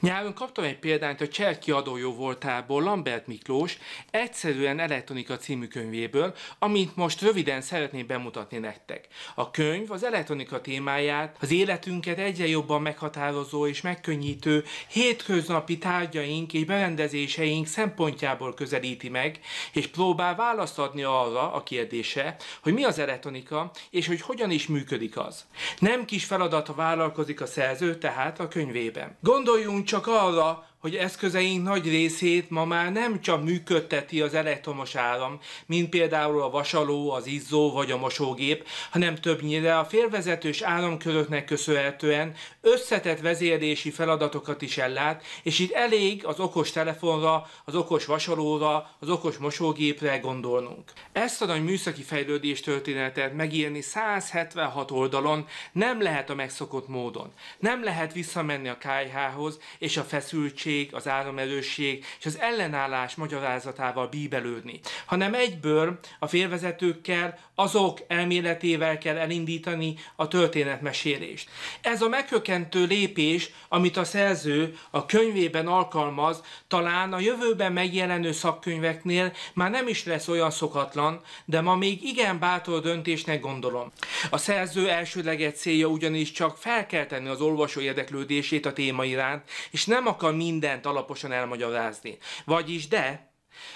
Nyáron kaptam egy példányt a Cseh jó voltából Lambert Miklós egyszerűen elektronika című könyvéből, amit most röviden szeretném bemutatni nektek. A könyv az elektronika témáját, az életünket egyre jobban meghatározó és megkönnyítő hétköznapi tárgyaink és berendezéseink szempontjából közelíti meg, és próbál választ adni arra a kérdése, hogy mi az elektronika, és hogy hogyan is működik az. Nem kis feladata vállalkozik a szerző tehát a könyvében. Gondoljunk csakarra hogy eszközeink nagy részét ma már nem csak működteti az elektromos áram, mint például a vasaló, az izzó vagy a mosógép, hanem többnyire a félvezetős áramköröknek köszönhetően összetett vezérlési feladatokat is ellát, és itt elég az okos telefonra, az okos vasalóra, az okos mosógépre gondolnunk. Ezt a nagy műszaki fejlődés történetet megírni 176 oldalon nem lehet a megszokott módon. Nem lehet visszamenni a KH-hoz és a feszültség erősség, az áramerősség és az ellenállás magyarázatával bíbelődni, hanem egyből a félvezetőkkel, azok elméletével kell elindítani a történetmesélést. Ez a megkökentő lépés, amit a szerző a könyvében alkalmaz, talán a jövőben megjelenő szakkönyveknél már nem is lesz olyan szokatlan, de ma még igen bátor döntésnek gondolom. A szerző elsődleges célja ugyanis csak felkelteni az olvasó érdeklődését a téma iránt, és nem akar mind mindent alaposan elmagyarázni. Vagyis de,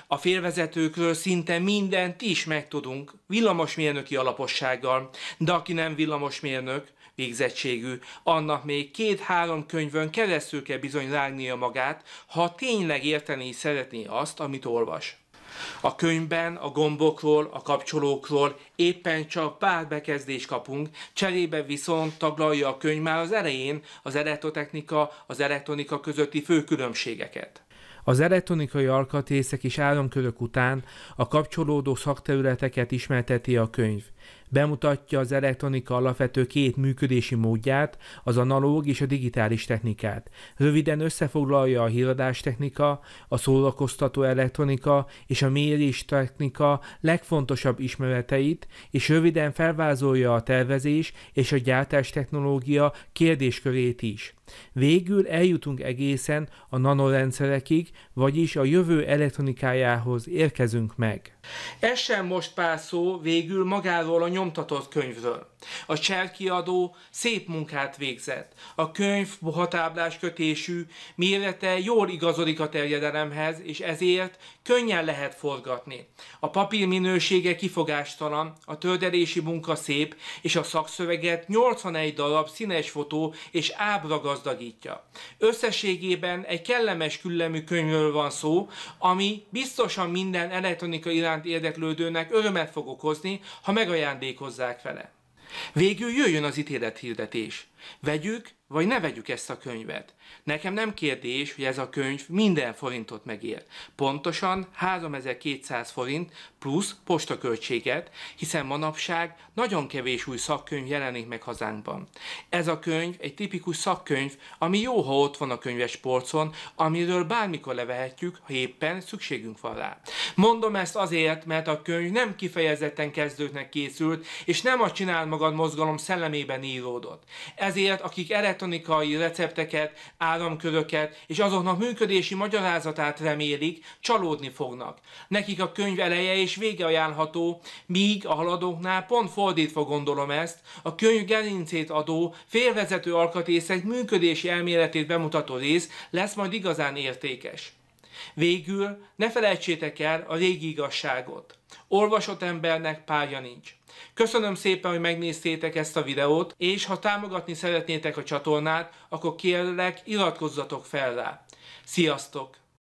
a félvezetőkről szinte mindent is megtudunk villamosmérnöki alapossággal, de aki nem villamosmérnök, végzettségű, annak még két-három könyvön keresztül kell bizony rágnia magát, ha tényleg érteni szeretné azt, amit olvas. A könyvben a gombokról, a kapcsolókról éppen csak pár bekezdést kapunk, cserébe viszont taglalja a könyv már az elején az elektrotechnika, az elektronika közötti fő különbségeket. Az elektronikai alkatrészek és áramkörök után a kapcsolódó szakterületeket ismerteti a könyv. Bemutatja az elektronika alapvető két működési módját, az analóg és a digitális technikát. Röviden összefoglalja a híradás technika, a szórakoztató elektronika és a mérés technika legfontosabb ismereteit, és röviden felvázolja a tervezés és a gyártás technológia kérdéskörét is. Végül eljutunk egészen a nanorendszerekig, vagyis a jövő elektronikájához érkezünk meg. Ez sem most pár szó végül magáról a nyomtatott könyvről. A Shell kiadó szép munkát végzett. A könyv bohatáblás kötésű, mérete jól igazodik a terjedelemhez, és ezért könnyen lehet forgatni. A papír minősége kifogástalan, a tördelési munka szép, és a szakszöveget 81 darab színes fotó és ábra gazdagítja. Összességében egy kellemes küllemű könyvről van szó, ami biztosan minden elektronika iránt érdeklődőnek örömet fog okozni, ha megajándékozzák vele. Végül jöjjön az ítélet hirdetés. Vegyük, vagy ne vegyük ezt a könyvet. Nekem nem kérdés, hogy ez a könyv minden forintot megér. Pontosan 3200 forint plusz postaköltséget, hiszen manapság nagyon kevés új szakkönyv jelenik meg hazánkban. Ez a könyv egy tipikus szakkönyv, ami jó, ha ott van a könyves polcon, amiről bármikor levehetjük, ha éppen szükségünk van rá. Mondom ezt azért, mert a könyv nem kifejezetten kezdőknek készült, és nem a csinál magad mozgalom szellemében íródott. Ez ezért, akik elektronikai recepteket, áramköröket és azoknak működési magyarázatát remélik, csalódni fognak. Nekik a könyv eleje és vége ajánlható, míg a haladóknál pont fordítva gondolom ezt, a könyv gerincét adó, félvezető alkatészek működési elméletét bemutató rész lesz majd igazán értékes. Végül ne felejtsétek el a régi igazságot. Olvasott embernek párja nincs. Köszönöm szépen, hogy megnéztétek ezt a videót, és ha támogatni szeretnétek a csatornát, akkor kérlek iratkozzatok fel rá. Sziasztok!